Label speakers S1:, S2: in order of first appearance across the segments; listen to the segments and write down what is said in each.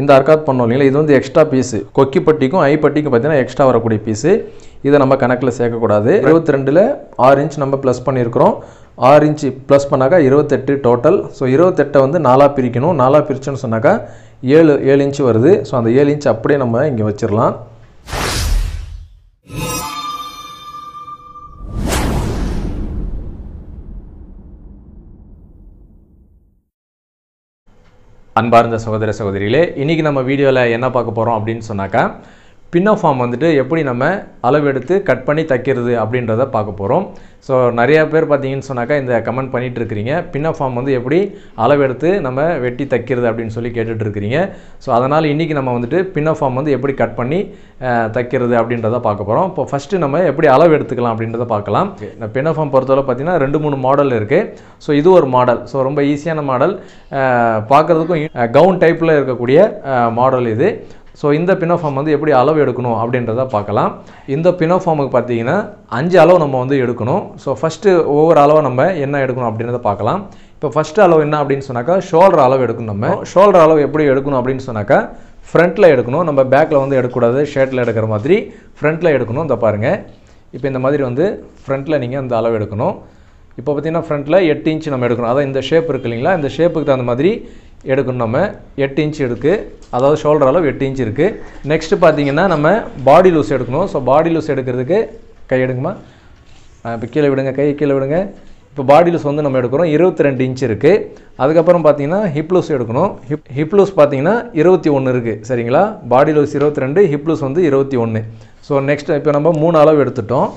S1: இந்த அர்க்காத் பண்ணோம் இல்லைங்களா இது வந்து எக்ஸ்ட்ரா பீஸு கொக்கிப்பட்டிக்கும் ஐப்பட்டிக்கும் பார்த்தீங்கன்னா எக்ஸ்ட்ரா வரக்கூடிய பீஸு இதை நம்ம கணக்கில் சேர்க்கக்கூடாது இருபத்தி ரெண்டில் ஆறு இன்ச் நம்ம ப்ளஸ் பண்ணியிருக்கிறோம் ஆறு இன்ச்சு ப்ளஸ் பண்ணாக்கா இருபத்தெட்டு டோட்டல் ஸோ இருபத்தெட்டை வந்து நாலாக பிரிக்கணும் நாலாக பிரிச்சுன்னு சொன்னாக்கா ஏழு ஏழு இன்ச்சு வருது ஸோ அந்த ஏழு இன்ச் அப்படியே நம்ம இங்கே வச்சிடலாம் அன்பார்ந்த சகோதர சகோதரிகளே இன்றைக்கி நம்ம வீடியோவில் என்ன பார்க்க போகிறோம் அப்படின்னு சொன்னாக்கா பின்னோ ஃபார்ம் வந்துட்டு எப்படி நம்ம அளவெடுத்து கட் பண்ணி தைக்கிறது அப்படின்றத பார்க்க போகிறோம் ஸோ நிறையா பேர் பார்த்தீங்கன்னு சொன்னாக்கா இந்த கமெண்ட் பண்ணிகிட்ருக்கிறீங்க பின்னோ ஃபார்ம் வந்து எப்படி அளவெடுத்து நம்ம வெட்டி தைக்கிறது அப்படின்னு சொல்லி கேட்டுட்ருக்கிறீங்க ஸோ அதனால் இன்றைக்கி நம்ம வந்துட்டு பின்னோ ஃபார்ம் வந்து எப்படி கட் பண்ணி தைக்கிறது அப்படின்றத பார்க்க போகிறோம் இப்போ ஃபஸ்ட்டு நம்ம எப்படி அளவு எடுத்துக்கலாம் அப்படின்றத பார்க்கலாம் இந்த பின்னோ ஃபார்ம் பொறுத்தவரை பார்த்திங்கன்னா ரெண்டு மூணு மாடல் இருக்குது ஸோ இது ஒரு மாடல் ஸோ ரொம்ப ஈஸியான மாடல் பார்க்குறதுக்கும் கவுன் டைப்பில் இருக்கக்கூடிய மாடல் இது ஸோ இந்த பினோஃபார்ம் வந்து எப்படி அளவு எடுக்கணும் அப்படின்றத பார்க்கலாம் இந்த பினோஃபார்முக்கு பார்த்தீங்கன்னா அஞ்சு அளவு நம்ம வந்து எடுக்கணும் ஸோ ஃபஸ்ட்டு ஒவ்வொரு அளவாக நம்ம என்ன எடுக்கணும் அப்படின்றத பார்க்கலாம் இப்போ ஃபஸ்ட்டு அளவு என்ன அப்படின்னு சொன்னாக்கா ஷோல்டர் அளவு எடுக்கணும் நம்ம ஷோல்டர் அளவு எப்படி எடுக்கணும் அப்படின்னு சொன்னாக்கா ஃப்ரண்ட்டில் எடுக்கணும் நம்ம பேக்கில் வந்து எடுக்கக்கூடாது ஷர்ட்டில் எடுக்கிற மாதிரி ஃப்ரண்ட்டில் எடுக்கணும் இந்த பாருங்கள் இப்போ இந்த மாதிரி வந்து ஃப்ரண்ட்டில் நீங்கள் அந்த அளவு எடுக்கணும் இப்போ பார்த்திங்கன்னா ஃப்ரண்ட்டில் எட்டு இன்ச் நம்ம எடுக்கணும் அதான் இந்த ஷேப் இருக்குது இல்லைங்களா இந்த ஷேப்புக்கு தகுந்த மாதிரி எடுக்கணும் நம்ம எட்டு இன்ச் எடுக்கு அதாவது ஷோல்டர் அளவு எட்டு இன்ச் இருக்குது நெக்ஸ்ட்டு பார்த்தீங்கன்னா நம்ம பாடி லூஸ் எடுக்கணும் ஸோ பாடி லூஸ் எடுக்கிறதுக்கு கை எடுக்குமா இப்போ கீழே விடுங்க கை கீழே விடுங்க இப்போ பாடி லூஸ் வந்து நம்ம எடுக்கிறோம் இருபத்தி ரெண்டு இன்ச் இருக்குது அதுக்கப்புறம் பார்த்தீங்கன்னா ஹிப் லூஸ் எடுக்கணும் ஹிப் ஹிப் லூஸ் பார்த்தீங்கன்னா இருபத்தி ஒன்று இருக்குது சரிங்களா பாடி லூஸ் இருபத்தி ரெண்டு ஹிப் லூஸ் வந்து இருபத்தி ஒன்று ஸோ நெக்ஸ்ட் இப்போ நம்ம மூணு அளவு எடுத்துட்டோம்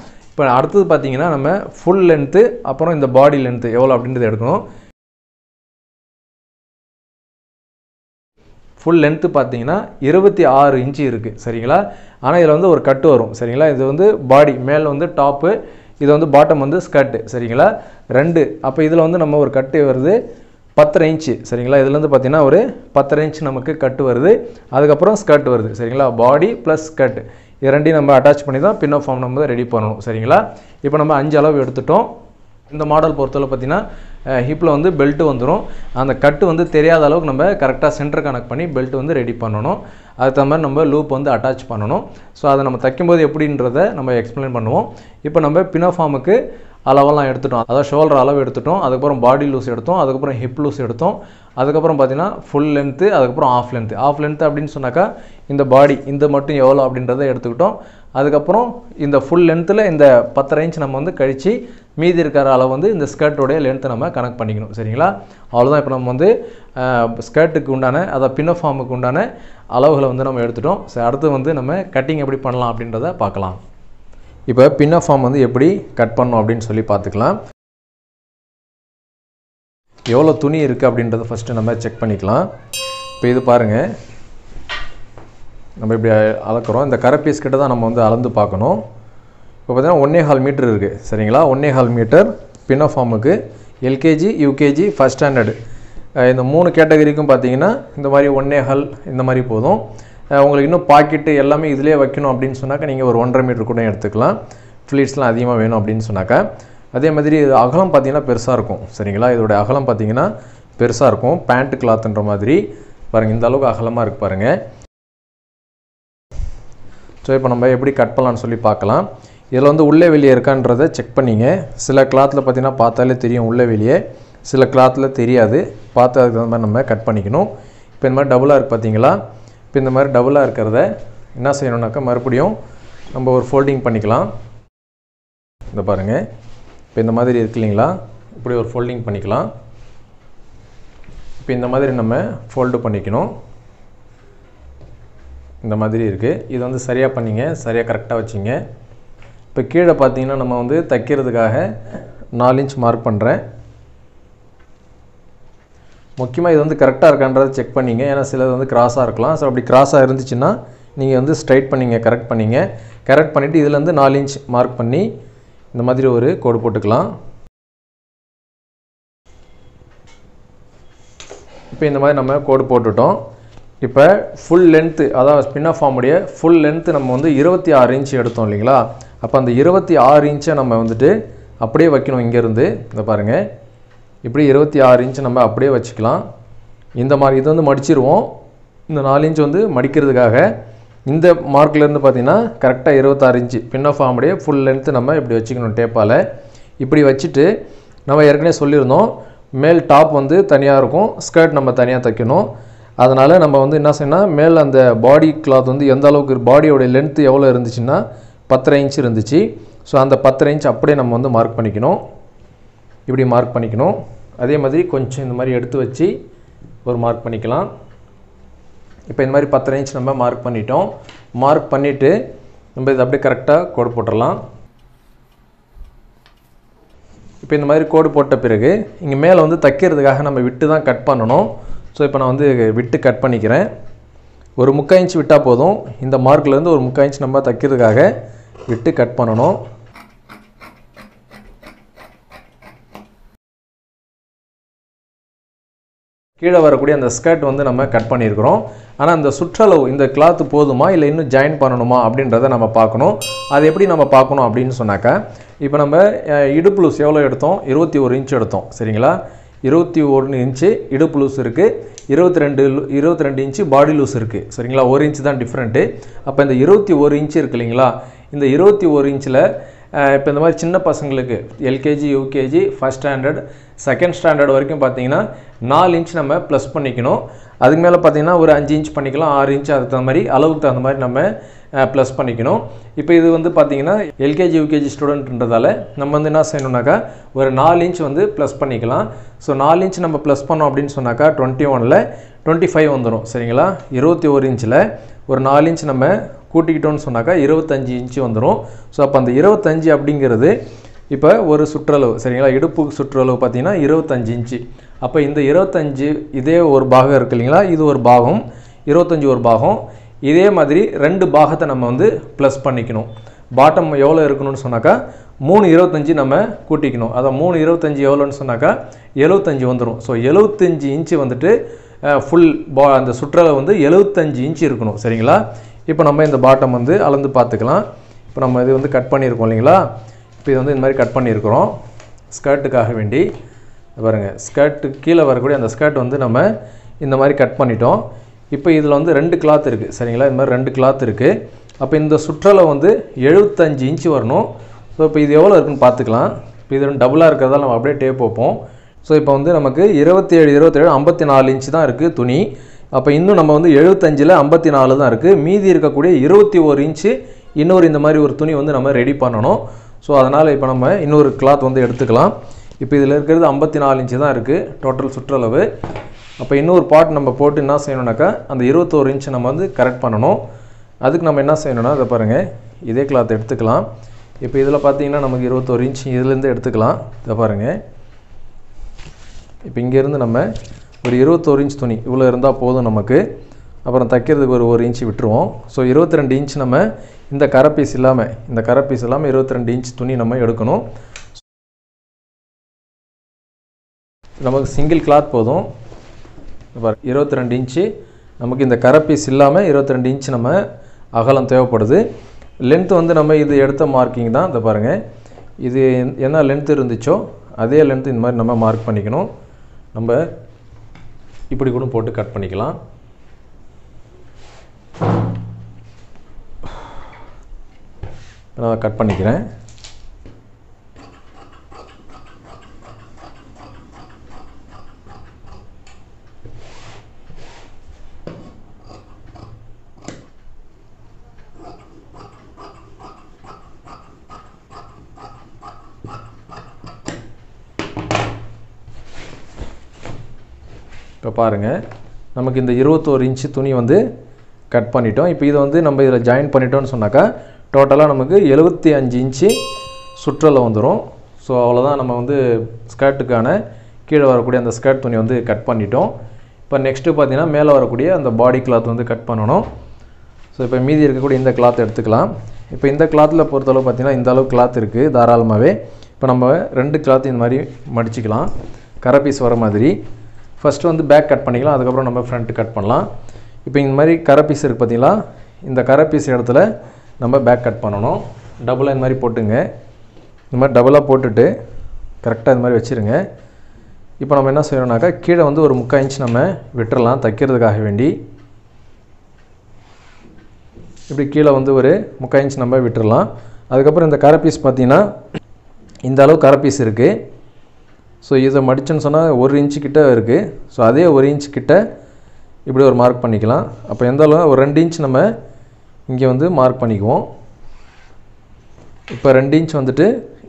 S1: இப்போ அடுத்தது பார்த்தீங்கன்னா நம்ம ஃபுல் லென்த்து அப்புறம் இந்த பாடி லென்த்து எவ்வளோ அப்படின்றத எடுக்கணும் ஃபுல் லென்த்து பார்த்தீங்கன்னா இருபத்தி ஆறு இன்ச்சு இருக்குது சரிங்களா ஆனால் இதில் வந்து ஒரு கட்டு வரும் சரிங்களா இது வந்து பாடி மேலே வந்து டாப்பு இது வந்து பாட்டம் வந்து ஸ்கர்ட்டு சரிங்களா ரெண்டு அப்போ இதில் வந்து நம்ம ஒரு கட்டு வருது பத்தரை இன்ச்சு சரிங்களா இதுலேருந்து பார்த்தீங்கன்னா ஒரு பத்தரை இன்ச்சு நமக்கு கட்டு வருது அதுக்கப்புறம் ஸ்கர்ட் வருது சரிங்களா பாடி ப்ளஸ் ஸ்கர்ட் இரண்டையும் நம்ம அட்டாச் பண்ணி தான் பின்னோ ஃபார்ம் நம்ம ரெடி பண்ணணும் சரிங்களா இப்போ நம்ம அஞ்சு அளவு எடுத்துட்டோம் இந்த மாடல் பொறுத்தவரை பார்த்திங்கன்னா ஹிப்பில் வந்து பெல்ட்டு வந்துடும் அந்த கட்டு வந்து தெரியாத அளவுக்கு நம்ம கரெக்டாக சென்டர் கனெக்ட் பண்ணி பெல்ட் வந்து ரெடி பண்ணணும் அதுக்கு மாதிரி நம்ம லூப் வந்து அட்டாச் பண்ணணும் ஸோ அதை நம்ம தைக்கும்போது எப்படின்றத நம்ம எக்ஸ்பிளைன் பண்ணுவோம் இப்போ நம்ம பினோஃபார்முக்கு அளவெல்லாம் எடுத்துட்டோம் அதாவது ஷோல்டர் அளவு எடுத்துட்டோம் அதுக்கப்புறம் பாடி லூஸ் எடுத்தோம் அதுக்கப்புறம் ஹிப் லூஸ் எடுத்தோம் அதுக்கப்புறம் பார்த்தீங்கன்னா ஃபுல் லென்த்து அதுக்கப்புறம் ஆஃப் லென்த்து ஆஃப் லென்த்து அப்படின்னு சொன்னாக்கா இந்த பாடி இந்த மட்டும் எவ்வளோ அப்படின்றத எடுத்துக்கிட்டோம் அதுக்கப்புறம் இந்த ஃபுல் லென்த்தில் இந்த பத்தரை இன்ச் நம்ம வந்து கழித்து மீதி இருக்கிற அளவு வந்து இந்த ஸ்கர்ட்டோடைய லென்த்து நம்ம கனெக்ட் பண்ணிக்கணும் சரிங்களா அவ்வளோதான் இப்போ நம்ம வந்து ஸ்கர்ட்டுக்கு உண்டான அதாவது ஃபார்முக்கு உண்டான அளவுகளை வந்து நம்ம எடுத்துட்டோம் ஸோ அடுத்து வந்து நம்ம கட்டிங் எப்படி பண்ணலாம் அப்படின்றத பார்க்கலாம் இப்போ பின்ன ஃபார்ம் வந்து எப்படி கட் பண்ணும் அப்படின்னு சொல்லி பார்த்துக்கலாம் எவ்வளோ துணி இருக்குது அப்படின்றத ஃபஸ்ட்டு நம்ம செக் பண்ணிக்கலாம் இப்போ இது பாருங்கள் நம்ம இப்படி அளக்குறோம் இந்த கரை பீஸ் கிட்ட தான் நம்ம வந்து அளந்து பார்க்கணும் இப்போ பார்த்தீங்கன்னா ஒன்றே ஹால் மீட்டர் இருக்குது சரிங்களா ஒன்றே ஹால் மீட்டர் பின்ன ஃபார்முக்கு எல்கேஜி யூகேஜி ஃபஸ்ட் ஸ்டாண்டர்டு இந்த மூணு கேட்டகரிக்கும் பார்த்தீங்கன்னா இந்த மாதிரி ஒன்னே ஹால் இந்த மாதிரி போதும் உங்களுக்கு இன்னும் பாக்கெட்டு எல்லாமே இதிலே வைக்கணும் அப்படின்னு சொன்னாக்கா நீங்கள் ஒரு ஒன்றரை மீட்டர் கூட எடுத்துக்கலாம் ஃப்ளீட்ஸ்லாம் அதிகமாக வேணும் அப்படின்னு சொன்னாக்கா அதே மாதிரி இது அகலம் பார்த்தீங்கன்னா பெருசாக இருக்கும் சரிங்களா இதோடைய அகலம் பார்த்தீங்கன்னா பெருசாக இருக்கும் பேண்ட் கிளாத்துன்ற மாதிரி பாருங்கள் இந்த அளவுக்கு அகலமாக இருக்குது பாருங்கள் ஸோ இப்போ நம்ம எப்படி கட் பண்ணலான்னு சொல்லி பார்க்கலாம் இதில் வந்து உள்ளே வெளியே இருக்கான்றதை செக் பண்ணிங்க சில கிளாத்தில் பார்த்தீங்கன்னா பார்த்தாலே தெரியும் உள்ளே வெளியே சில கிளாத்தில் தெரியாது பார்த்து அதுக்கு தகுந்த மாதிரி நம்ம கட் பண்ணிக்கணும் இப்போ இந்த மாதிரி டபுளாக இருக்குது பார்த்தீங்களா இப்போ இந்த மாதிரி டபுளாக இருக்கிறத என்ன செய்யணுன்னாக்கா மறுபடியும் நம்ம ஒரு ஃபோல்டிங் பண்ணிக்கலாம் இந்த பாருங்கள் இப்போ இந்த மாதிரி இருக்கு இல்லைங்களா இப்படி ஒரு ஃபோல்டிங் பண்ணிக்கலாம் இப்போ இந்த மாதிரி நம்ம ஃபோல்டு பண்ணிக்கணும் இந்த மாதிரி இருக்குது இது வந்து சரியாக பண்ணிங்க சரியாக கரெக்டாக வச்சிங்க இப்போ கீழே பார்த்தீங்கன்னா நம்ம வந்து தைக்கிறதுக்காக நாலு இன்ச் மார்க் பண்ணுறேன் முக்கியமாக இது வந்து கரெக்டாக இருக்கான்றதை செக் பண்ணிங்க ஏன்னா சிலது வந்து கிராஸாக இருக்கலாம் ஸோ அப்படி கிராஸாக இருந்துச்சுன்னா நீங்கள் வந்து ஸ்ட்ரைட் பண்ணிங்க கரெக்ட் பண்ணிங்க கரெக்ட் பண்ணிவிட்டு இதுலேருந்து நாலு இன்ச் மார்க் பண்ணி இந்த மாதிரி ஒரு கோடு போட்டுக்கலாம் இப்போ இந்த மாதிரி நம்ம கோடு போட்டுட்டோம் இப்போ ஃபுல் லென்த்து அதாவது ஆஃப் ஃபார்முடைய ஃபுல் லென்த்து நம்ம வந்து இருபத்தி ஆறு இன்ச் எடுத்தோம் இல்லைங்களா அப்போ அந்த இருபத்தி ஆறு இன்ச்சை நம்ம வந்துட்டு அப்படியே வைக்கணும் இங்கேருந்து இந்த பாருங்கள் இப்படி இருபத்தி ஆறு இன்ச்சு நம்ம அப்படியே வச்சுக்கலாம் இந்த மாதிரி இது வந்து மடிச்சிருவோம் இந்த நாலு இன்ச் வந்து மடிக்கிறதுக்காக இந்த மார்க்லேருந்து பார்த்தீங்கன்னா கரெக்டாக இருபத்தாறு இன்ச்சு பின் ஆஃப் ஆகும்படியே ஃபுல் லென்த்து நம்ம இப்படி வச்சுக்கணும் டேப்பால் இப்படி வச்சுட்டு நம்ம ஏற்கனவே சொல்லியிருந்தோம் மேல் டாப் வந்து தனியாக இருக்கும் ஸ்கர்ட் நம்ம தனியாக தைக்கணும் அதனால் நம்ம வந்து என்ன செய்யணும் மேல் அந்த பாடி கிளாத் வந்து எந்த அளவுக்கு பாடியோடைய லென்த்து எவ்வளோ இருந்துச்சுன்னா பத்தரை இன்ச் இருந்துச்சு ஸோ அந்த பத்தரை இன்ச் அப்படியே நம்ம வந்து மார்க் பண்ணிக்கணும் இப்படி மார்க் பண்ணிக்கணும் அதே மாதிரி கொஞ்சம் இந்த மாதிரி எடுத்து வச்சு ஒரு மார்க் பண்ணிக்கலாம் இப்போ இந்த மாதிரி பத்தரை இன்ச் நம்ம மார்க் பண்ணிட்டோம் மார்க் பண்ணிவிட்டு நம்ம இதை அப்படியே கரெக்டாக கோடு போட்டுடலாம் இப்போ இந்த மாதிரி கோடு போட்ட பிறகு இங்கே மேலே வந்து தைக்கிறதுக்காக நம்ம விட்டு தான் கட் பண்ணணும் ஸோ இப்போ நான் வந்து விட்டு கட் பண்ணிக்கிறேன் ஒரு முக்கால் இன்ச் விட்டால் போதும் இந்த மார்க்லேருந்து ஒரு முக்கால் இன்ச் நம்ம தைக்கிறதுக்காக விட்டு கட் பண்ணணும் கீழே வரக்கூடிய அந்த ஸ்கர்ட் வந்து நம்ம கட் பண்ணியிருக்கிறோம் ஆனால் அந்த சுற்றளவு இந்த கிளாத்து போதுமா இல்லை இன்னும் ஜாயின் பண்ணணுமா அப்படின்றத நம்ம பார்க்கணும் அது எப்படி நம்ம பார்க்கணும் அப்படின்னு சொன்னாக்கா இப்போ நம்ம இடுப்பு லூஸ் எவ்வளோ எடுத்தோம் இருபத்தி ஒரு இன்ச் எடுத்தோம் சரிங்களா இருபத்தி ஒன்று இன்ச்சு இடுப்பு லூஸ் இருக்குது இருபத்தி ரெண்டு இருபத்தி ரெண்டு இன்ச்சு பாடி லூஸ் இருக்குது சரிங்களா ஒரு இன்ச்சு தான் டிஃப்ரெண்ட்டு அப்போ இந்த இருபத்தி ஒரு இன்ச்சு இருக்கு இல்லைங்களா இந்த இருபத்தி ஒரு இன்ச்சில் இப்போ இந்த மாதிரி சின்ன பசங்களுக்கு LKG UKG first standard second standard வரைக்கும் பார்த்தீங்கன்னா நாலு இன்ச் நம்ம ப்ளஸ் பண்ணிக்கணும் அதுக்கு மேலே பார்த்தீங்கன்னா ஒரு அஞ்சு இன்ச் பண்ணிக்கலாம் ஆறு இன்ச் அதுக்கு தகுந்த மாதிரி அளவுக்கு தகுந்த மாதிரி நம்ம ப்ளஸ் பண்ணிக்கணும் இப்போ இது வந்து பார்த்தீங்கன்னா எல்கேஜி யூகேஜி ஸ்டூடெண்ட்ன்றதால நம்ம வந்து என்ன செய்யணும்னாக்கா ஒரு நாலு இன்ச் வந்து ப்ளஸ் பண்ணிக்கலாம் ஸோ நாலு இன்ச் நம்ம ப்ளஸ் பண்ணோம் அப்படின்னு சொன்னாக்கா டுவெண்ட்டி ஒனில் டுவெண்ட்டி ஃபைவ் வந்துடும் சரிங்களா இருபத்தி ஒரு இன்ச்சில் ஒரு நாலு இன்ச் நம்ம கூட்டிக்கிட்டோன்னு சொன்னாக்கா இருபத்தஞ்சி இன்ச்சு வந்துடும் ஸோ அப்போ அந்த இருபத்தஞ்சி அப்படிங்கிறது இப்போ ஒரு சுற்றளவு சரிங்களா இடுப்பு சுற்றளவு பார்த்தீங்கன்னா இருபத்தஞ்சி இன்ச்சு அப்போ இந்த இருபத்தஞ்சி இதே ஒரு பாகம் இருக்குது இல்லைங்களா இது ஒரு பாகம் இருபத்தஞ்சி ஒரு பாகம் இதே மாதிரி ரெண்டு பாகத்தை நம்ம வந்து ப்ளஸ் பண்ணிக்கணும் பாட்டம் எவ்வளோ இருக்கணும்னு சொன்னாக்கா மூணு இருபத்தஞ்சி நம்ம கூட்டிக்கணும் அதான் மூணு இருபத்தஞ்சி எவ்வளோன்னு சொன்னாக்கா எழுபத்தஞ்சி வந்துடும் ஸோ எழுபத்தஞ்சி இன்ச்சு வந்துட்டு ஃபுல் பா அந்த சுற்றளவு வந்து எழுபத்தஞ்சி இன்ச்சு இருக்கணும் சரிங்களா இப்போ நம்ம இந்த பாட்டம் வந்து அளந்து பார்த்துக்கலாம் இப்போ நம்ம இது வந்து கட் பண்ணியிருக்கோம் இல்லைங்களா இப்போ இது வந்து இந்த மாதிரி கட் பண்ணியிருக்கிறோம் ஸ்கர்ட்டுக்காக வேண்டி பாருங்கள் ஸ்கர்ட்டு கீழே வரக்கூடிய அந்த ஸ்கர்ட் வந்து நம்ம இந்த மாதிரி கட் பண்ணிட்டோம் இப்போ இதில் வந்து ரெண்டு கிளாத் இருக்குது சரிங்களா இந்த மாதிரி ரெண்டு கிளாத் இருக்குது அப்போ இந்த சுற்றலை வந்து எழுபத்தஞ்சு இன்ச்சு வரணும் ஸோ இப்போ இது எவ்வளோ இருக்குன்னு பார்த்துக்கலாம் இப்போ இது ரெண்டு டபுளாக இருக்கிறதால நம்ம அப்படியே டேப் வைப்போம் ஸோ இப்போ வந்து நமக்கு இருபத்தி ஏழு இருபத்தேழு ஐம்பத்தி நாலு இன்ச்சு தான் இருக்குது துணி அப்போ இன்னும் நம்ம வந்து எழுபத்தஞ்சில் ஐம்பத்தி நாலு தான் இருக்குது மீதி இருக்கக்கூடிய இருபத்தி ஒரு இன்ச்சு இன்னொரு இந்த மாதிரி ஒரு துணி வந்து நம்ம ரெடி பண்ணணும் ஸோ அதனால் இப்போ நம்ம இன்னொரு கிளாத் வந்து எடுத்துக்கலாம் இப்போ இதில் இருக்கிறது ஐம்பத்தி நாலு இன்ச்சு தான் இருக்குது டோட்டல் சுற்றளவு அப்போ இன்னொரு பாட் நம்ம போட்டு என்ன செய்யணுன்னாக்கா அந்த இருபத்தோரு இன்ச்சு நம்ம வந்து கரெக்ட் பண்ணணும் அதுக்கு நம்ம என்ன செய்யணும்னா அதை பாருங்கள் இதே கிளாத் எடுத்துக்கலாம் இப்போ இதில் பார்த்தீங்கன்னா நமக்கு இருபத்தோரு இன்ச்சு இதுலேருந்து எடுத்துக்கலாம் இதை பாருங்கள் இப்போ இங்கேருந்து நம்ம ஒரு இருபத்தோரு இன்ச் துணி இவ்வளோ இருந்தால் போதும் நமக்கு அப்புறம் தைக்கிறதுக்கு ஒரு ஒரு இன்ச்சு விட்டுருவோம் ஸோ இருபத்தி ரெண்டு இன்ச் நம்ம இந்த கரை பீஸ் இல்லாமல் இந்த கரை பீஸ் இல்லாமல் இருபத்தி ரெண்டு இன்ச் துணி நம்ம எடுக்கணும் நமக்கு சிங்கிள் கிளாத் போதும் இருபத்தி ரெண்டு இன்ச்சு நமக்கு இந்த கரை பீஸ் இல்லாமல் இருபத்தி ரெண்டு இன்ச் நம்ம அகலம் தேவைப்படுது லென்த்து வந்து நம்ம இது எடுத்த மார்க்கிங் தான் இந்த பாருங்கள் இது என்ன லென்த்து இருந்துச்சோ அதே லென்த்து இந்த மாதிரி நம்ம மார்க் பண்ணிக்கணும் நம்ம இப்படி கூட போட்டு கட் பண்ணிக்கலாம் நான் கட் பண்ணிக்கிறேன் இப்போ பாருங்கள் நமக்கு இந்த இருபத்தோரு இன்ச்சு துணி வந்து கட் பண்ணிட்டோம் இப்போ இதை வந்து நம்ம இதில் ஜாயின் பண்ணிட்டோம்னு சொன்னாக்கா டோட்டலாக நமக்கு எழுபத்தி அஞ்சு இன்ச்சு சுற்றில் வந்துடும் ஸோ அவ்வளோதான் நம்ம வந்து ஸ்கர்ட்டுக்கான கீழே வரக்கூடிய அந்த ஸ்கர்ட் துணி வந்து கட் பண்ணிட்டோம் இப்போ நெக்ஸ்ட்டு பார்த்தீங்கன்னா மேலே வரக்கூடிய அந்த பாடி கிளாத் வந்து கட் பண்ணணும் ஸோ இப்போ மீதி இருக்கக்கூடிய இந்த கிளாத் எடுத்துக்கலாம் இப்போ இந்த கிளாத்தில் பொறுத்தளவு பார்த்திங்கன்னா இந்த அளவு கிளாத் இருக்குது தாராளமாகவே இப்போ நம்ம ரெண்டு கிளாத் இந்த மாதிரி மடிச்சுக்கலாம் கரை பீஸ் வர மாதிரி ஃபஸ்ட்டு வந்து பேக் கட் பண்ணிக்கலாம் அதுக்கப்புறம் நம்ம ஃப்ரண்ட்டு கட் பண்ணலாம் இப்போ இந்த மாதிரி கரை பீஸ் இருக்குது பார்த்தீங்களா இந்த கரை பீஸ் இடத்துல நம்ம பேக் கட் பண்ணணும் டபுளாக இந்த மாதிரி போட்டுங்க இந்த மாதிரி டபுளாக போட்டுட்டு கரெக்டாக இந்த மாதிரி வச்சுருங்க இப்போ நம்ம என்ன செய்யணும்னாக்கா கீழே வந்து ஒரு முக்கால் இன்ச் நம்ம விட்டுறலாம் தைக்கிறதுக்காக வேண்டி இப்படி கீழே வந்து ஒரு முக்கால் இன்ச் நம்ம விட்டுடலாம் அதுக்கப்புறம் இந்த கரை பீஸ் பார்த்திங்கன்னா இந்த அளவு கரை பீஸ் இருக்குது ஸோ இதை மடிச்சுன்னு சொன்னால் ஒரு இன்ச்சு கிட்டே இருக்குது ஸோ அதே ஒரு இன்ச் கிட்ட இப்படி ஒரு மார்க் பண்ணிக்கலாம் அப்போ எந்தாலும் ஒரு ரெண்டு இன்ச் நம்ம இங்கே வந்து மார்க் பண்ணிக்குவோம் இப்போ ரெண்டு இன்ச் வந்துட்டு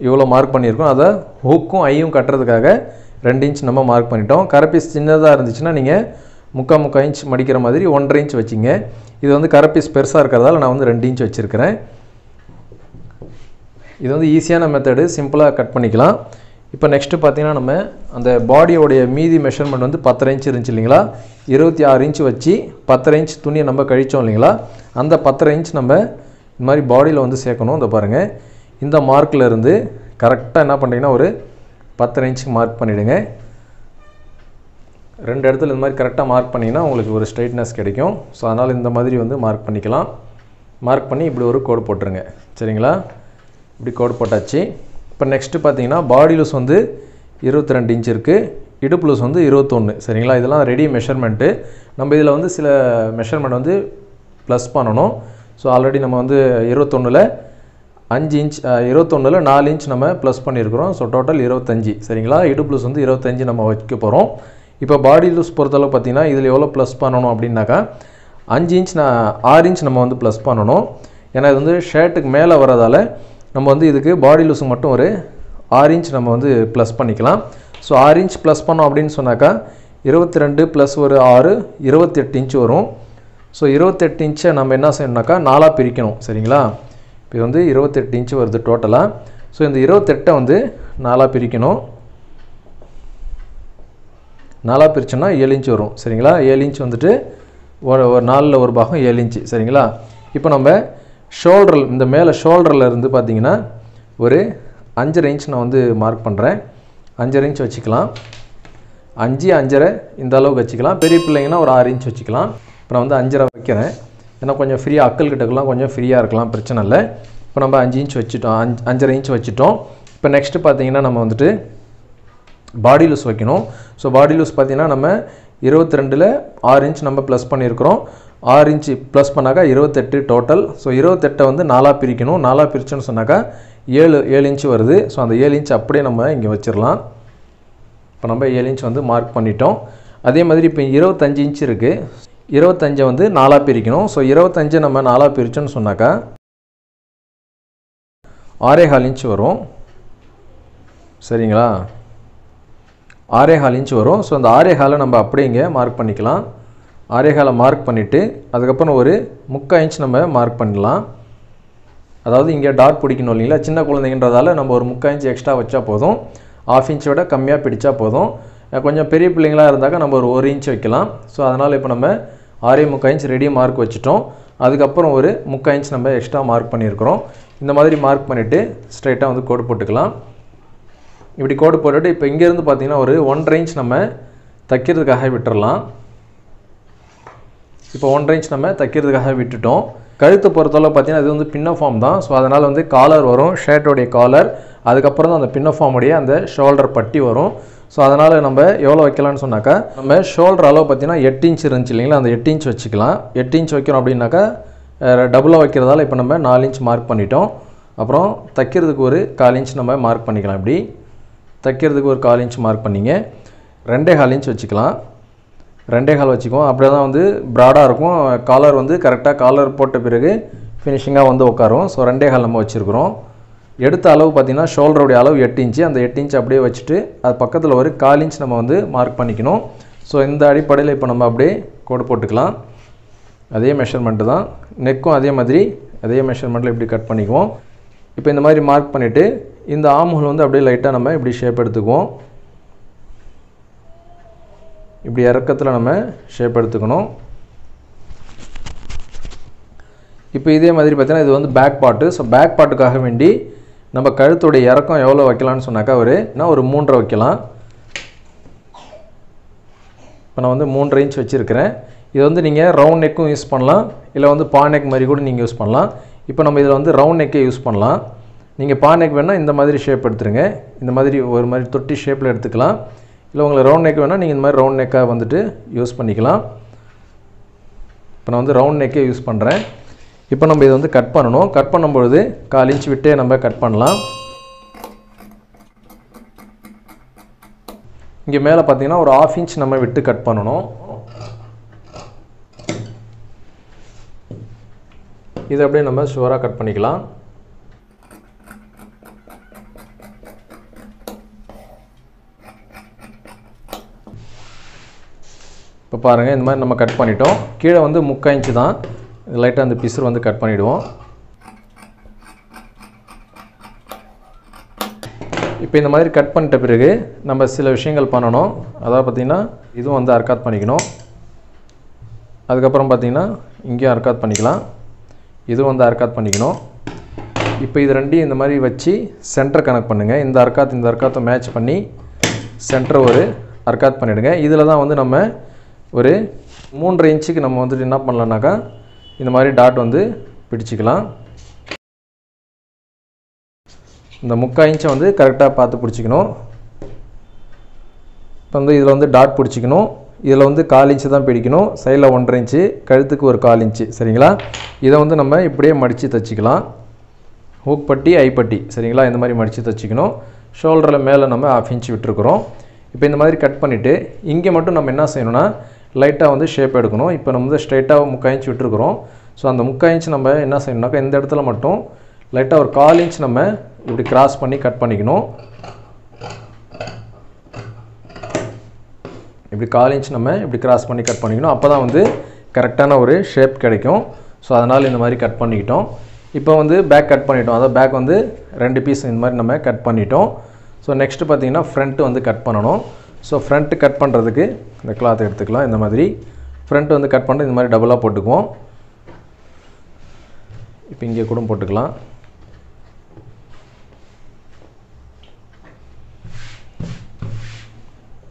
S1: இவ்வளோ மார்க் பண்ணியிருக்கோம் அதை ஹூக்கும் ஐயும் கட்டுறதுக்காக ரெண்டு இன்ச் நம்ம மார்க் பண்ணிட்டோம் கரப்பீஸ் சின்னதாக இருந்துச்சுன்னா நீங்கள் முக்கால் முக்கால் இன்ச் மடிக்கிற மாதிரி ஒன்றரை இன்ச் வச்சிங்க இது வந்து கரப்பீஸ் பெருசாக இருக்கிறதால நான் வந்து ரெண்டு இன்ச் வச்சுருக்கிறேன் இது வந்து ஈஸியான மெத்தடு சிம்பிளாக கட் பண்ணிக்கலாம் இப்போ நெக்ஸ்ட்டு பார்த்திங்கன்னா நம்ம அந்த பாடியோடைய மீதி மெஷர்மெண்ட் வந்து பத்தரை இன்ச் இருந்துச்சு இல்லைங்களா இருபத்தி ஆறு இன்ச் வச்சு பத்தரை இன்ச் துணியை நம்ம கழித்தோம் இல்லைங்களா அந்த பத்தரை இன்ச் நம்ம இந்த மாதிரி பாடியில் வந்து சேர்க்கணும் இந்த பாருங்கள் இந்த மார்க்கில் இருந்து கரெக்டாக என்ன பண்ணுறீங்கன்னா ஒரு பத்தரை இன்ச்சுக்கு மார்க் பண்ணிவிடுங்க ரெண்டு இடத்துல இந்த மாதிரி கரெக்டாக மார்க் பண்ணிங்கன்னா உங்களுக்கு ஒரு ஸ்ட்ரைட்னஸ் கிடைக்கும் ஸோ அதனால் இந்த மாதிரி வந்து மார்க் பண்ணிக்கலாம் மார்க் பண்ணி இப்படி ஒரு கோடு போட்டுருங்க சரிங்களா இப்படி கோடு போட்டாச்சு இப்போ நெக்ஸ்ட்டு பார்த்தீங்கன்னா பாடி லூஸ் வந்து இருபத்தி ரெண்டு இன்ச் இருக்குது இடுப்பு லூஸ் வந்து இருபத்தொன்று சரிங்களா இதெல்லாம் ரெடி மெஷர்மெண்ட்டு நம்ம இதில் வந்து சில மெஷர்மெண்ட் வந்து ப்ளஸ் பண்ணணும் ஸோ ஆல்ரெடி நம்ம வந்து இருபத்தொன்னில் அஞ்சு இன்ச் இருபத்தொன்னில் நாலு இன்ச் நம்ம ப்ளஸ் பண்ணியிருக்கிறோம் ஸோ டோட்டல் இருபத்தஞ்சி சரிங்களா இடுப்பு லூஸ் வந்து இருபத்தஞ்சி நம்ம வைக்க போகிறோம் இப்போ பாடி லூஸ் பொறுத்தளவு பார்த்திங்கன்னா இதில் எவ்வளோ ப்ளஸ் பண்ணணும் அப்படின்னாக்கா அஞ்சு இன்ச் நான் ஆறு இன்ச் நம்ம வந்து ப்ளஸ் பண்ணணும் ஏன்னா இது வந்து ஷர்ட்டுக்கு மேலே வரதால் நம்ம வந்து இதுக்கு பாடி லூஸு மட்டும் ஒரு ஆறு இன்ச் நம்ம வந்து ப்ளஸ் பண்ணிக்கலாம் ஸோ ஆறு இன்ச் ப்ளஸ் பண்ணோம் அப்படின்னு சொன்னாக்கா இருபத்தி ரெண்டு ப்ளஸ் ஒரு ஆறு இருபத்தெட்டு இன்ச் வரும் ஸோ இருபத்தெட்டு இன்ச்சை நம்ம என்ன செய்யணும்னாக்கா நாலாக பிரிக்கணும் சரிங்களா இப்போ வந்து இருபத்தெட்டு இன்ச்சு வருது டோட்டலாக ஸோ இந்த இருபத்தெட்டை வந்து நாலாக பிரிக்கணும் நாலாக பிரிச்சோன்னா ஏழு இன்ச் வரும் சரிங்களா ஏழு இன்ச் வந்துட்டு ஒரு நாலில் ஒரு பாகம் ஏழு இன்ச்சு சரிங்களா இப்போ நம்ம ஷோல்டரில் இந்த மேலே ஷோல்டரில் இருந்து பார்த்தீங்கன்னா ஒரு அஞ்சரை இன்ச் நான் வந்து மார்க் பண்ணுறேன் அஞ்சரை இன்ச் வச்சுக்கலாம் அஞ்சு அஞ்சரை இந்த அளவுக்கு வச்சுக்கலாம் பெரிய பிள்ளைங்கன்னா ஒரு ஆறு இன்ச் வச்சுக்கலாம் இப்போ நான் வந்து அஞ்சரை வைக்கிறேன் ஏன்னா கொஞ்சம் ஃப்ரீயாக அக்கல் கிட்டக்கெல்லாம் கொஞ்சம் ஃப்ரீயாக இருக்கலாம் பிரச்சனை இல்லை இப்போ நம்ம அஞ்சு இன்ச் வச்சுட்டோம் அஞ்சு அஞ்சரை இன்ச் வச்சுட்டோம் இப்போ நெக்ஸ்ட்டு பார்த்தீங்கன்னா நம்ம வந்துட்டு பாடி லூஸ் வைக்கணும் ஸோ பாடி லூஸ் பார்த்திங்கன்னா நம்ம இருபத்தி ரெண்டில் ஆறு இன்ச் நம்ம ப்ளஸ் பண்ணியிருக்கிறோம் ஆறு இன்ச்சு ப்ளஸ் பண்ணாக்கா இருபத்தெட்டு டோட்டல் ஸோ இருபத்தெட்டை வந்து நாலாக பிரிக்கணும் நாலாக பிரித்தோன்னு சொன்னாக்கா ஏழு ஏழு இன்ச்சு வருது ஸோ அந்த ஏழு இன்ச் அப்படியே நம்ம இங்கே வச்சிடலாம் இப்போ நம்ம ஏழு இன்ச் வந்து மார்க் பண்ணிட்டோம் அதே மாதிரி இப்போ இருபத்தஞ்சி இன்ச் இருக்குது இருபத்தஞ்சை வந்து நாலாக பிரிக்கணும் ஸோ இருபத்தஞ்சை நம்ம நாலாக பிரித்தோன்னு சொன்னாக்கா ஆறே கால் இன்ச் வரும் சரிங்களா ஆறே கால் இன்ச் வரும் ஸோ அந்த ஆரே ஹாலை நம்ம அப்படியே இங்கே மார்க் பண்ணிக்கலாம் ஆரேகாலை மார்க் பண்ணிவிட்டு அதுக்கப்புறம் ஒரு முக்கா இன்ச் நம்ம மார்க் பண்ணலாம் அதாவது இங்கே டார்க் பிடிக்கணும் இல்லைங்களா சின்ன குழந்தைங்கன்றதால நம்ம ஒரு முக்கால் இன்ச் எக்ஸ்ட்ரா வச்சா போதும் ஆஃப் இன்ச்சை விட கம்மியாக பிடிச்சா போதும் கொஞ்சம் பெரிய பிள்ளைங்களாக இருந்தாக்கா நம்ம ஒரு ஒரு இன்ச் வைக்கலாம் ஸோ அதனால் இப்போ நம்ம ஆறே முக்கா இன்ச் ரெடி மார்க் வச்சுட்டோம் அதுக்கப்புறம் ஒரு முக்கால் இன்ச் நம்ம எக்ஸ்ட்ரா மார்க் பண்ணியிருக்கிறோம் இந்த மாதிரி மார்க் பண்ணிவிட்டு ஸ்ட்ரைட்டாக வந்து கோடு போட்டுக்கலாம் இப்படி கோடு போட்டுவிட்டு இப்போ இங்கேருந்து பார்த்திங்கன்னா ஒரு ஒன்றரை இன்ச் நம்ம தைக்கிறதுக்காக விட்டுடலாம் இப்போ ஒன் ரேஞ்ச் நம்ம தைக்கிறதுக்காக விட்டுட்டோம் கழுத்து பொறுத்தளவு பார்த்தீங்கன்னா இது வந்து பின்னஃபார்ம் தான் ஸோ அதனால் வந்து காலர் வரும் ஷர்ட்டோடைய காலர் அதுக்கப்புறம் தான் அந்த உடைய அந்த ஷோல்டர் பட்டி வரும் ஸோ அதனால் நம்ம எவ்வளோ வைக்கலாம்னு சொன்னாக்கா நம்ம ஷோல்டர் அளவு பார்த்தீங்கன்னா எட்டு இன்ச் இருந்துச்சு இல்லைங்களா அந்த எட்டு இன்ச் வச்சுக்கலாம் எட்டு இன்ச் வைக்கணும் அப்படின்னாக்கா டபுளாக வைக்கிறதால இப்போ நம்ம நாலு இன்ச் மார்க் பண்ணிட்டோம் அப்புறம் தைக்கிறதுக்கு ஒரு கால் இன்ச் நம்ம மார்க் பண்ணிக்கலாம் இப்படி தைக்கிறதுக்கு ஒரு கால் இன்ச் மார்க் பண்ணிங்க ரெண்டே கால் இன்ச் வச்சுக்கலாம் ரெண்டே கால் வச்சுக்குவோம் அப்படியே தான் வந்து ப்ராடாக இருக்கும் காலர் வந்து கரெக்டாக காலர் போட்ட பிறகு ஃபினிஷிங்காக வந்து உட்காரும் ஸோ ரெண்டே கால் நம்ம வச்சுருக்குறோம் எடுத்த அளவு பார்த்திங்கன்னா ஷோல்டருடைய அளவு எட்டு இன்ச்சு அந்த எட்டு இன்ச்சு அப்படியே வச்சுட்டு அது பக்கத்தில் ஒரு கால் இன்ச் நம்ம வந்து மார்க் பண்ணிக்கணும் ஸோ இந்த அடிப்படையில் இப்போ நம்ம அப்படியே கோடு போட்டுக்கலாம் அதே மெஷர்மெண்ட்டு தான் நெக்கும் அதே மாதிரி அதே மெஷர்மெண்ட்டில் இப்படி கட் பண்ணிக்குவோம் இப்போ இந்த மாதிரி மார்க் பண்ணிவிட்டு இந்த ஆம்ஹோல் வந்து அப்படியே லைட்டாக நம்ம இப்படி ஷேப் எடுத்துக்குவோம் இப்படி இறக்கத்தில் நம்ம ஷேப் எடுத்துக்கணும் இப்போ இதே மாதிரி பார்த்தீங்கன்னா இது வந்து பேக் பாட்டு ஸோ பேக் பாட்டுக்காக வேண்டி நம்ம கழுத்துடைய இறக்கம் எவ்வளோ வைக்கலாம்னு சொன்னாக்கா ஒரு நான் ஒரு மூன்றரை வைக்கலாம் இப்போ நான் வந்து மூன்றரை இன்ச் வச்சுருக்கிறேன் இது வந்து நீங்கள் ரவுண்ட் நெக்கும் யூஸ் பண்ணலாம் இல்லை வந்து பா நெக் மாதிரி கூட நீங்கள் யூஸ் பண்ணலாம் இப்போ நம்ம இதில் வந்து ரவுண்ட் நெக்கே யூஸ் பண்ணலாம் நீங்கள் பா நெக் வேணால் இந்த மாதிரி ஷேப் எடுத்துருங்க இந்த மாதிரி ஒரு மாதிரி தொட்டி ஷேப்பில் எடுத்துக்கலாம் இல்லை உங்களுக்கு ரவுண்ட் நெக் வேணால் நீங்கள் இந்த மாதிரி ரவுண்ட் நெக்காக வந்துட்டு யூஸ் பண்ணிக்கலாம் இப்போ நான் வந்து ரவுண்ட் நெக்கே யூஸ் பண்ணுறேன் இப்போ நம்ம இதை வந்து கட் பண்ணணும் கட் பண்ணும்பொழுது கால் இன்ச் விட்டே நம்ம கட் பண்ணலாம் இங்கே மேலே பார்த்தீங்கன்னா ஒரு ஆஃப் இன்ச் நம்ம விட்டு கட் பண்ணணும் இதை அப்படியே நம்ம ஷுவராக கட் பண்ணிக்கலாம் பாருங்கள் இந்த மாதிரி நம்ம கட் பண்ணிட்டோம் கீழே வந்து முக்கால் இன்ச்சு தான் லைட்டாக அந்த பிசுறு வந்து கட் பண்ணிவிடுவோம் இப்போ இந்த மாதிரி கட் பண்ணிட்ட பிறகு நம்ம சில விஷயங்கள் பண்ணணும் அதாவது பார்த்திங்கன்னா இதுவும் வந்து அர்க்காத் பண்ணிக்கணும் அதுக்கப்புறம் பார்த்திங்கன்னா இங்கேயும் அர்க்காத் பண்ணிக்கலாம் இதுவும் வந்து அர்க்காத் பண்ணிக்கணும் இப்போ இது ரெண்டையும் இந்த மாதிரி வச்சு சென்டர் கனெக்ட் பண்ணுங்கள் இந்த அர்க்காத் இந்த அர்க்காத்தை மேட்ச் பண்ணி சென்டர் ஒரு அர்க்காத் பண்ணிவிடுங்க இதில் தான் வந்து நம்ம ஒரு மூன்றரை இன்ச்சுக்கு நம்ம வந்துட்டு என்ன பண்ணலான்னாக்கா இந்த மாதிரி டாட் வந்து பிடிச்சிக்கலாம் இந்த முக்கால் இன்ச்சை வந்து கரெக்டாக பார்த்து பிடிச்சிக்கணும் இப்போ வந்து இதில் வந்து டாட் பிடிச்சிக்கணும் இதில் வந்து கால் இன்ச்சு தான் பிடிக்கணும் சைடில் ஒன்றரை இன்ச்சு கழுத்துக்கு ஒரு கால் இன்ச்சு சரிங்களா இதை வந்து நம்ம இப்படியே மடித்து தச்சுக்கலாம் ஹூக் பட்டி ஐப்பட்டி சரிங்களா இந்த மாதிரி மடித்து தைச்சிக்கணும் ஷோல்டரில் மேலே நம்ம ஆஃப் இன்ச்சு விட்டுருக்குறோம் இப்போ இந்த மாதிரி கட் பண்ணிவிட்டு இங்கே மட்டும் நம்ம என்ன செய்யணும்னா லைட்டாக வந்து ஷேப் எடுக்கணும் இப்போ நம்ம வந்து ஸ்ட்ரைட்டாக முக்கால் இன்ச்சு விட்டுருக்குறோம் ஸோ அந்த முக்கால் இன்ச்சு நம்ம என்ன செய்யணும்னாக்கா இந்த இடத்துல மட்டும் லைட்டாக ஒரு கால் இன்ச் நம்ம இப்படி கிராஸ் பண்ணி கட் பண்ணிக்கணும் இப்படி கால் இன்ச் நம்ம இப்படி கிராஸ் பண்ணி கட் பண்ணிக்கணும் அப்போ தான் வந்து கரெக்டான ஒரு ஷேப் கிடைக்கும் ஸோ அதனால் இந்த மாதிரி கட் பண்ணிக்கிட்டோம் இப்போ வந்து பேக் கட் பண்ணிட்டோம் அதாவது பேக் வந்து ரெண்டு பீஸ் இந்த மாதிரி நம்ம கட் பண்ணிட்டோம் ஸோ நெக்ஸ்ட்டு பார்த்தீங்கன்னா ஃப்ரண்ட்டு வந்து கட் பண்ணணும் ஸோ ஃப்ரண்ட்டு கட் பண்ணுறதுக்கு இந்த கிளாத் எடுத்துக்கலாம் இந்த மாதிரி ஃப்ரண்ட் வந்து கட் பண்ணுறது இந்த மாதிரி டபுளாக போட்டுக்குவோம் இப்போ இங்கே கூட போட்டுக்கலாம்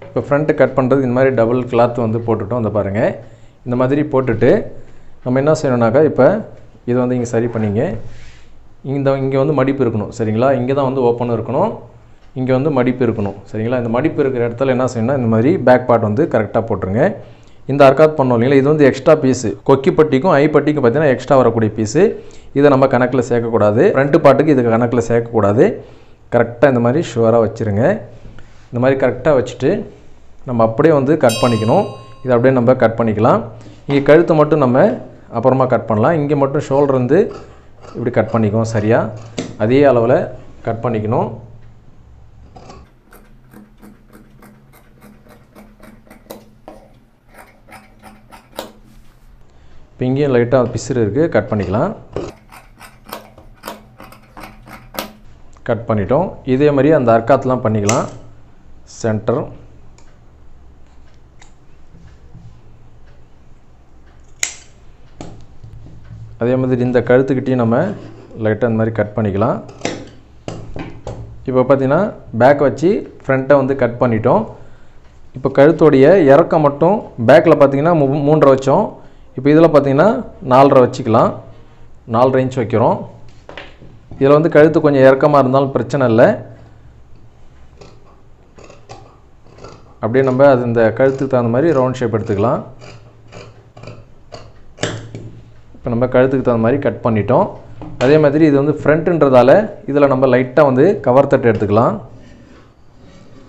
S1: இப்போ ஃப்ரண்ட்டு கட் பண்ணுறது இந்த மாதிரி டபுள் கிளாத் வந்து போட்டுட்டோம் அந்த பாருங்கள் இந்த மாதிரி போட்டுட்டு நம்ம என்ன செய்யணுன்னாக்கா இப்போ இதை வந்து இங்கே சரி பண்ணிங்க இந்த இங்கே வந்து மடிப்பு இருக்கணும் சரிங்களா இங்கே தான் வந்து ஓப்பனும் இருக்கணும் இங்கே வந்து மடிப்பு இருக்கணும் சரிங்களா இந்த மடிப்பு இருக்கிற இடத்துல என்ன செய்யணும்னா இந்த மாதிரி பேக் பார்ட் வந்து கரெக்டாக போட்டுருங்க இந்த அர்க்காத் பண்ணோம் இல்லைங்களா இது வந்து எக்ஸ்ட்ரா பீஸு கொக்கி பட்டிக்கும் ஐ பட்டிக்கும் எக்ஸ்ட்ரா வரக்கூடிய பீஸு இதை நம்ம கணக்கில் சேர்க்கக்கூடாது ஃப்ரண்ட்டு பாட்டுக்கு இது கணக்கில் சேர்க்கக்கூடாது கரெக்டாக இந்த மாதிரி ஷுவராக வச்சுருங்க இந்த மாதிரி கரெக்டாக வச்சுட்டு நம்ம அப்படியே வந்து கட் பண்ணிக்கணும் இதை அப்படியே நம்ம கட் பண்ணிக்கலாம் இங்கே கழுத்தை மட்டும் நம்ம அப்புறமா கட் பண்ணலாம் இங்கே மட்டும் ஷோல்டர் வந்து இப்படி கட் பண்ணிக்குவோம் சரியாக அதே அளவில் கட் பண்ணிக்கணும் இப்போ இங்கேயும் லைட்டாக பிசுறு இருக்குது கட் பண்ணிக்கலாம் கட் பண்ணிட்டோம் இதே மாதிரி அந்த அர்க்காத்தெலாம் பண்ணிக்கலாம் சென்டர் அதே மாதிரி இந்த கழுத்துக்கிட்டையும் நம்ம லைட்டாக அந்த மாதிரி கட் பண்ணிக்கலாம் இப்போ பார்த்தீங்கன்னா பேக் வச்சு ஃப்ரண்ட்டை வந்து கட் பண்ணிட்டோம் இப்போ கழுத்துடைய இறக்கம் மட்டும் பேக்கில் பார்த்திங்கன்னா மூன்றரை வச்சோம் இப்போ இதில் பார்த்தீங்கன்னா நாலரை வச்சுக்கலாம் நாலரை இன்ச் வைக்கிறோம் இதில் வந்து கழுத்து கொஞ்சம் இறக்கமாக இருந்தாலும் பிரச்சனை இல்லை அப்படியே நம்ம அது இந்த கழுத்துக்கு தகுந்த மாதிரி ரவுண்ட் ஷேப் எடுத்துக்கலாம் இப்போ நம்ம கழுத்துக்கு தகுந்த மாதிரி கட் பண்ணிட்டோம் அதே மாதிரி இது வந்து ஃப்ரண்ட்டுன்றதால இதில் நம்ம லைட்டாக வந்து கவர் தட்டு எடுத்துக்கலாம்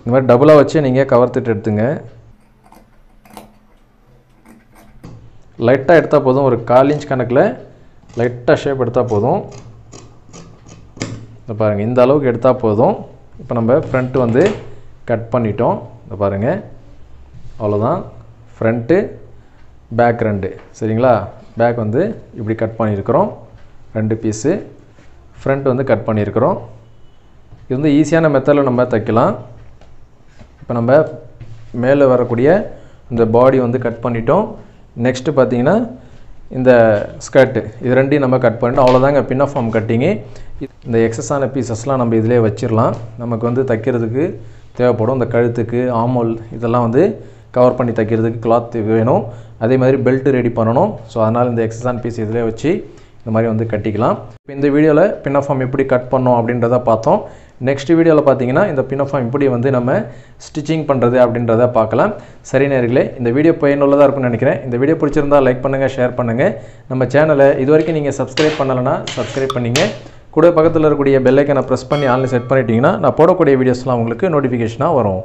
S1: இந்த மாதிரி டபுளாக வச்சு நீங்கள் கவர் தட்டு எடுத்துங்க லைட்டாக எடுத்தால் போதும் ஒரு கால் இன்ச் கணக்கில் லைட்டாக ஷேப் எடுத்தால் போதும் இந்த பாருங்கள் இந்த அளவுக்கு எடுத்தால் போதும் இப்போ நம்ம ஃப்ரண்ட்டு வந்து கட் பண்ணிட்டோம் இந்த பாருங்கள் அவ்வளோதான் ஃப்ரண்ட்டு பேக் ரெண்டு சரிங்களா பேக் வந்து இப்படி கட் பண்ணியிருக்கிறோம் ரெண்டு பீஸு ஃப்ரண்ட் வந்து கட் பண்ணியிருக்கிறோம் இது வந்து ஈஸியான மெத்தடில் நம்ம தைக்கலாம் இப்போ நம்ம மேலே வரக்கூடிய இந்த பாடி வந்து கட் பண்ணிட்டோம் நெக்ஸ்ட்டு பார்த்தீங்கன்னா இந்த ஸ்கர்ட்டு இது ரெண்டையும் நம்ம கட் பண்ணிட்டு அவ்வளோதாங்க பின்ன ஃபார்ம் கட்டிங்கு இந்த எக்ஸஸான பீசஸ்லாம் நம்ம இதிலே வச்சிடலாம் நமக்கு வந்து தைக்கிறதுக்கு தேவைப்படும் இந்த கழுத்துக்கு ஆமோல் இதெல்லாம் வந்து கவர் பண்ணி தைக்கிறதுக்கு கிளாத் வேணும் அதே மாதிரி பெல்ட் ரெடி பண்ணணும் ஸோ அதனால் இந்த எக்ஸஸான பீஸ் இதிலே வச்சு இந்த மாதிரி வந்து கட்டிக்கலாம் இப்போ இந்த வீடியோவில் பின்னஃபார்ம் ஃபார்ம் எப்படி கட் பண்ணோம் அப்படின்றத பார்த்தோம் நெக்ஸ்ட் வீடியோவில் பார்த்தீங்கன்னா இந்த பினோஃபார்ம் இப்படி வந்து நம்ம ஸ்டிச்சிங் பண்ணுறது அப்படின்றத பார்க்கலாம் சரி நேர்களே இந்த வீடியோ பயனுள்ளதாக இருக்கும்னு நினைக்கிறேன் இந்த வீடியோ பிடிச்சிருந்தால் லைக் பண்ணுங்கள் ஷேர் பண்ணுங்கள் நம்ம சேனலை இது வரைக்கும் நீங்கள் சப்ஸ்கிரைப் பண்ணலைன்னா சப்ஸ்கிரைப் பண்ணிங்க கூட பக்கத்தில் இருக்கக்கூடிய பெல்லைக்கனை ப்ரெஸ் பண்ணி ஆன்லைன் செட் பண்ணிட்டீங்கன்னா நான் போடக்கூடிய வீடியோஸ்லாம் உங்களுக்கு நோட்டிஃபிகேஷனாக வரும்